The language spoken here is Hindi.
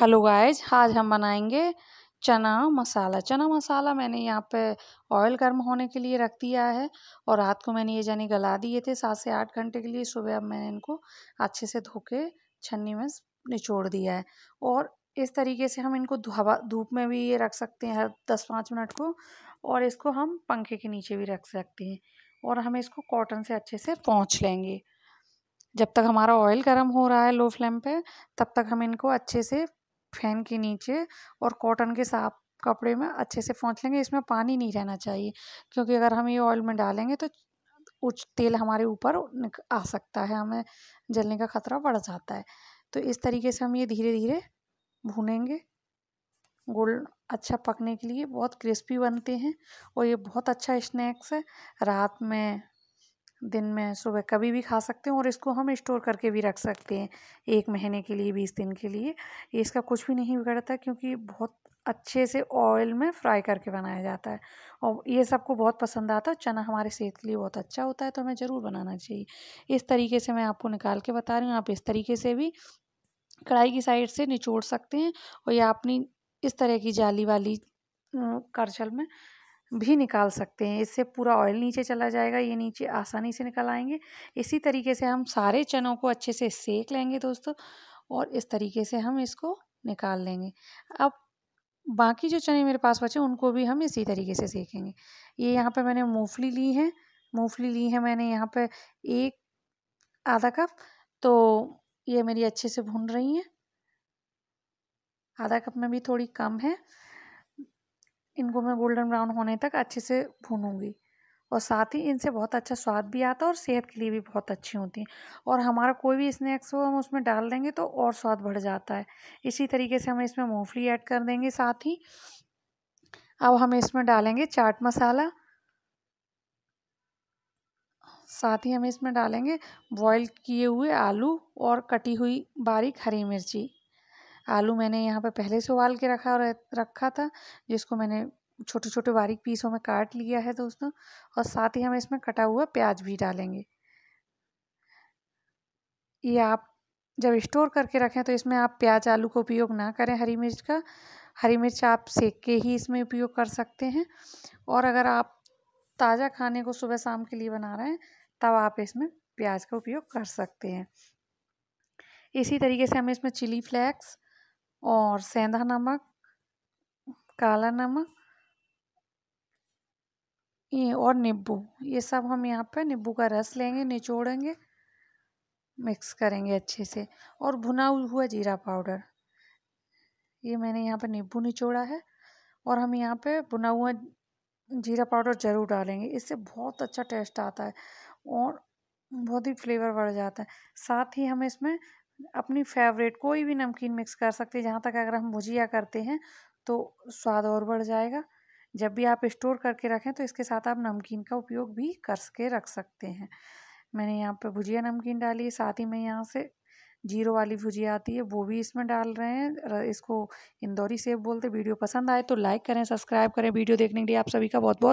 हेलो गाइज आज हम बनाएंगे चना मसाला चना मसाला मैंने यहाँ पे ऑयल गर्म होने के लिए रख दिया है और रात को मैंने ये चने गला दिए थे सात से आठ घंटे के लिए सुबह अब मैंने इनको अच्छे से धो के छन्नी में निचोड़ दिया है और इस तरीके से हम इनको हवा धूप में भी ये रख सकते हैं दस पाँच मिनट को और इसको हम पंखे के नीचे भी रख सकते हैं और हम इसको कॉटन से अच्छे से पहुँच लेंगे जब तक हमारा ऑयल गर्म हो रहा है लो फ्लेम पे तब तक हम इनको अच्छे से फैन के नीचे और कॉटन के साफ कपड़े में अच्छे से पोंछ लेंगे इसमें पानी नहीं रहना चाहिए क्योंकि अगर हम ये ऑयल में डालेंगे तो उच्च तेल हमारे ऊपर आ सकता है हमें जलने का खतरा बढ़ जाता है तो इस तरीके से हम ये धीरे धीरे भूनेंगे गोल्ड अच्छा पकने के लिए बहुत क्रिस्पी बनते हैं और ये बहुत अच्छा स्नैक्स है रात में दिन में सुबह कभी भी खा सकते हैं और इसको हम स्टोर करके भी रख सकते हैं एक महीने के लिए बीस दिन के लिए इसका कुछ भी नहीं बिगड़ता क्योंकि बहुत अच्छे से ऑयल में फ्राई करके बनाया जाता है और ये सबको बहुत पसंद आता है चना हमारे सेहत के लिए बहुत अच्छा होता है तो हमें ज़रूर बनाना चाहिए इस तरीके से मैं आपको निकाल के बता रही हूँ आप इस तरीके से भी कढ़ाई की साइड से निचोड़ सकते हैं और या अपनी इस तरह की जाली वाली करछल में भी निकाल सकते हैं इससे पूरा ऑयल नीचे चला जाएगा ये नीचे आसानी से निकल आएंगे इसी तरीके से हम सारे चनों को अच्छे से सेक लेंगे दोस्तों और इस तरीके से हम इसको निकाल लेंगे अब बाकी जो चने मेरे पास बचे उनको भी हम इसी तरीके से सेकेंगे ये यहाँ पे मैंने मूंगफली ली है मूंगफली ली है मैंने यहाँ पे एक आधा कप तो ये मेरी अच्छे से भून रही हैं आधा कप में भी थोड़ी कम है इनको मैं गोल्डन ब्राउन होने तक अच्छे से भूनूंगी और साथ ही इनसे बहुत अच्छा स्वाद भी आता है और सेहत के लिए भी बहुत अच्छी होती हैं और हमारा कोई भी स्नैक्स हो हम उसमें डाल देंगे तो और स्वाद बढ़ जाता है इसी तरीके से हम इसमें मूँगफली ऐड कर देंगे साथ ही अब हम इसमें डालेंगे चाट मसाला साथ ही हम इसमें डालेंगे बॉईल किए हुए आलू और कटी हुई बारीक हरी मिर्ची आलू मैंने यहाँ पर पहले से उबाल के रखा रखा था जिसको मैंने छोटे छोटे बारीक पीसों में काट लिया है दोस्तों और साथ ही हम इसमें कटा हुआ प्याज भी डालेंगे ये आप जब स्टोर करके रखें तो इसमें आप प्याज आलू का उपयोग ना करें हरी मिर्च का हरी मिर्च आप सेक के ही इसमें उपयोग कर सकते हैं और अगर आप ताज़ा खाने को सुबह शाम के लिए बना रहे हैं तब आप इसमें प्याज का उपयोग कर सकते हैं इसी तरीके से हम इसमें चिली फ्लेक्स और सेंधा नमक काला नमक ये और नींबू ये सब हम यहाँ पे नींबू का रस लेंगे निचोड़ेंगे मिक्स करेंगे अच्छे से और भुना हुआ जीरा पाउडर ये मैंने यहाँ पे नींबू निचोड़ा है और हम यहाँ पे भुना हुआ जीरा पाउडर ज़रूर डालेंगे इससे बहुत अच्छा टेस्ट आता है और बहुत ही फ्लेवर बढ़ जाता है साथ ही हमें इसमें अपनी फेवरेट कोई भी नमकीन मिक्स कर सकते हैं जहाँ तक अगर हम भुजिया करते हैं तो स्वाद और बढ़ जाएगा जब भी आप स्टोर करके रखें तो इसके साथ आप नमकीन का उपयोग भी करके रख सकते हैं मैंने यहाँ पे भुजिया नमकीन डाली है साथ ही मैं यहाँ से जीरो वाली भुजिया आती है वो भी इसमें डाल रहे हैं इसको इंदौरी सेब बोलते वीडियो पसंद आए तो लाइक करें सब्सक्राइब करें वीडियो देखने के लिए आप सभी का बहुत बहुत